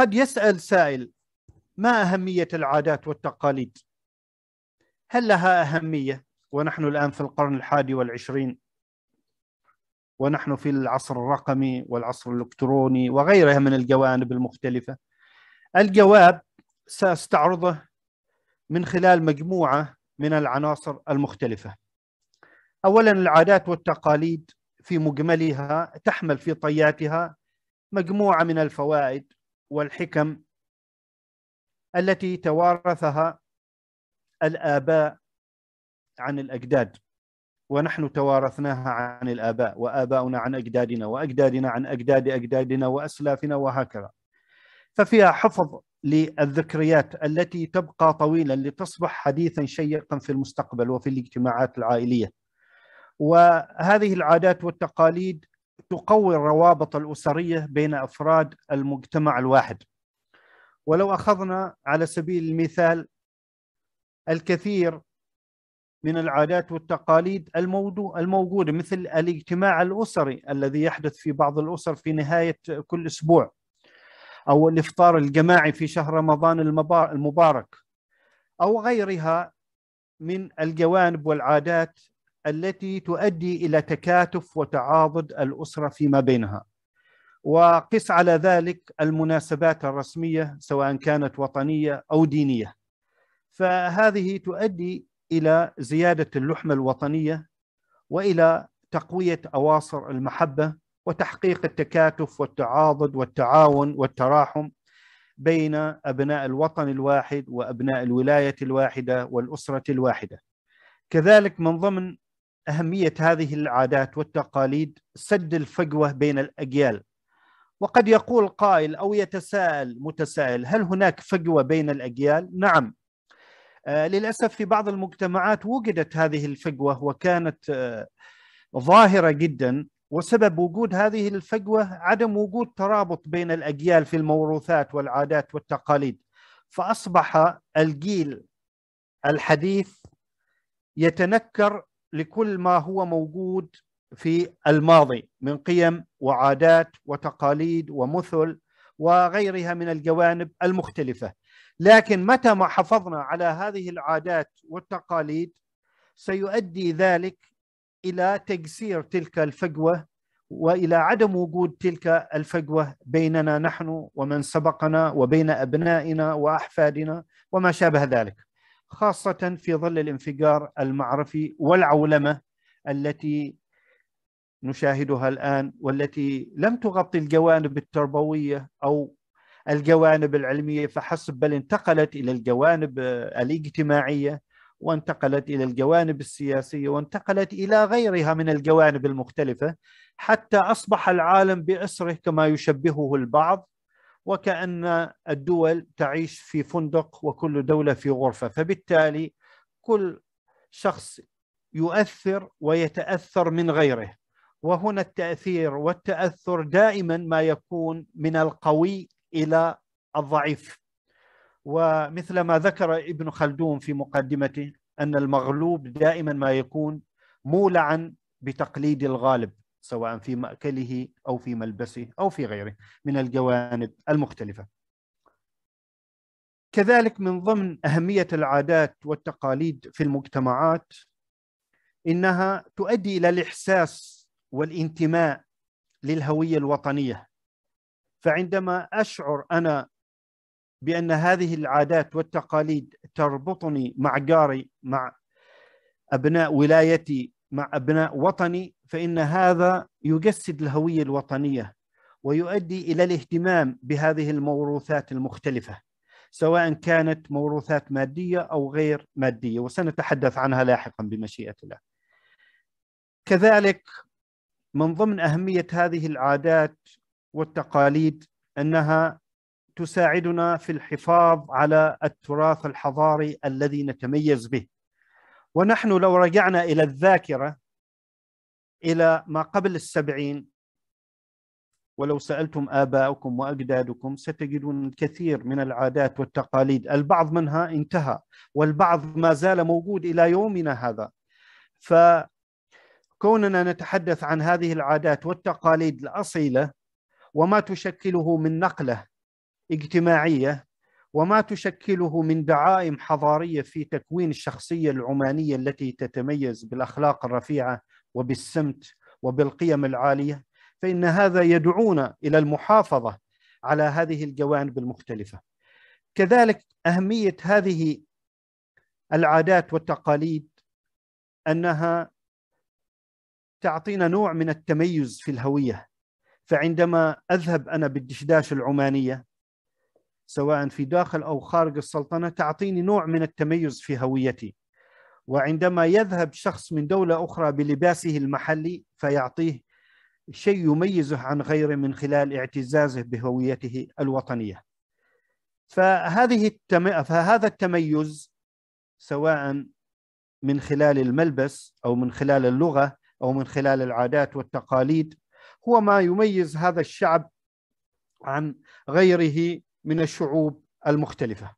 قد يسأل سائل ما أهمية العادات والتقاليد؟ هل لها أهمية ونحن الآن في القرن الحادي والعشرين ونحن في العصر الرقمي والعصر الإلكتروني وغيرها من الجوانب المختلفة الجواب سأستعرضه من خلال مجموعة من العناصر المختلفة أولا العادات والتقاليد في مجملها تحمل في طياتها مجموعة من الفوائد والحكم التي توارثها الآباء عن الأجداد ونحن توارثناها عن الآباء وآباؤنا عن أجدادنا وأجدادنا عن أجداد أجدادنا وأسلافنا وهكذا ففيها حفظ للذكريات التي تبقى طويلا لتصبح حديثا شيقا في المستقبل وفي الاجتماعات العائليه. وهذه العادات والتقاليد تقوي الروابط الأسرية بين أفراد المجتمع الواحد ولو أخذنا على سبيل المثال الكثير من العادات والتقاليد الموضوع الموجودة مثل الاجتماع الأسري الذي يحدث في بعض الأسر في نهاية كل أسبوع أو الإفطار الجماعي في شهر رمضان المبارك أو غيرها من الجوانب والعادات التي تؤدي الى تكاتف وتعاضد الاسره فيما بينها. وقس على ذلك المناسبات الرسميه سواء كانت وطنيه او دينيه. فهذه تؤدي الى زياده اللحمه الوطنيه والى تقويه اواصر المحبه وتحقيق التكاتف والتعاضد والتعاون والتراحم بين ابناء الوطن الواحد وابناء الولايه الواحده والاسره الواحده. كذلك من ضمن أهمية هذه العادات والتقاليد سد الفجوة بين الأجيال وقد يقول قائل أو يتساءل متساءل هل هناك فجوة بين الأجيال؟ نعم آه، للأسف في بعض المجتمعات وجدت هذه الفجوة وكانت آه، ظاهرة جدا وسبب وجود هذه الفجوة عدم وجود ترابط بين الأجيال في الموروثات والعادات والتقاليد فأصبح الجيل الحديث يتنكر لكل ما هو موجود في الماضي من قيم وعادات وتقاليد ومثل وغيرها من الجوانب المختلفه لكن متى ما حفظنا على هذه العادات والتقاليد سيؤدي ذلك الى تجسير تلك الفجوه والى عدم وجود تلك الفجوه بيننا نحن ومن سبقنا وبين ابنائنا واحفادنا وما شابه ذلك خاصة في ظل الانفجار المعرفي والعولمة التي نشاهدها الآن والتي لم تغطي الجوانب التربوية أو الجوانب العلمية فحسب بل انتقلت إلى الجوانب آه، الاجتماعية وانتقلت إلى الجوانب السياسية وانتقلت إلى غيرها من الجوانب المختلفة حتى أصبح العالم بأسره كما يشبهه البعض وكأن الدول تعيش في فندق وكل دولة في غرفة فبالتالي كل شخص يؤثر ويتأثر من غيره وهنا التأثير والتأثر دائما ما يكون من القوي إلى الضعيف ومثل ما ذكر ابن خلدون في مقدمته أن المغلوب دائما ما يكون مولعا بتقليد الغالب سواء في مأكله أو في ملبسه أو في غيره من الجوانب المختلفة كذلك من ضمن أهمية العادات والتقاليد في المجتمعات إنها تؤدي إلى الإحساس والانتماء للهوية الوطنية فعندما أشعر أنا بأن هذه العادات والتقاليد تربطني مع جاري مع أبناء ولايتي مع أبناء وطني فإن هذا يجسد الهوية الوطنية ويؤدي إلى الاهتمام بهذه الموروثات المختلفة سواء كانت موروثات مادية أو غير مادية وسنتحدث عنها لاحقا بمشيئة الله كذلك من ضمن أهمية هذه العادات والتقاليد أنها تساعدنا في الحفاظ على التراث الحضاري الذي نتميز به ونحن لو رجعنا إلى الذاكرة إلى ما قبل السبعين ولو سألتم آباءكم وأجدادكم ستجدون الكثير من العادات والتقاليد البعض منها انتهى والبعض ما زال موجود إلى يومنا هذا فكوننا نتحدث عن هذه العادات والتقاليد الأصيلة وما تشكله من نقلة اجتماعية وما تشكله من دعائم حضاريه في تكوين الشخصيه العمانيه التي تتميز بالاخلاق الرفيعه وبالسمت وبالقيم العاليه فان هذا يدعونا الى المحافظه على هذه الجوانب المختلفه. كذلك اهميه هذه العادات والتقاليد انها تعطينا نوع من التميز في الهويه فعندما اذهب انا بالدشداش العمانيه سواء في داخل أو خارج السلطنة تعطيني نوع من التميز في هويتي وعندما يذهب شخص من دولة أخرى بلباسه المحلي فيعطيه شيء يميزه عن غيره من خلال اعتزازه بهويته الوطنية فهذه التم... فهذا التميز سواء من خلال الملبس أو من خلال اللغة أو من خلال العادات والتقاليد هو ما يميز هذا الشعب عن غيره من الشعوب المختلفة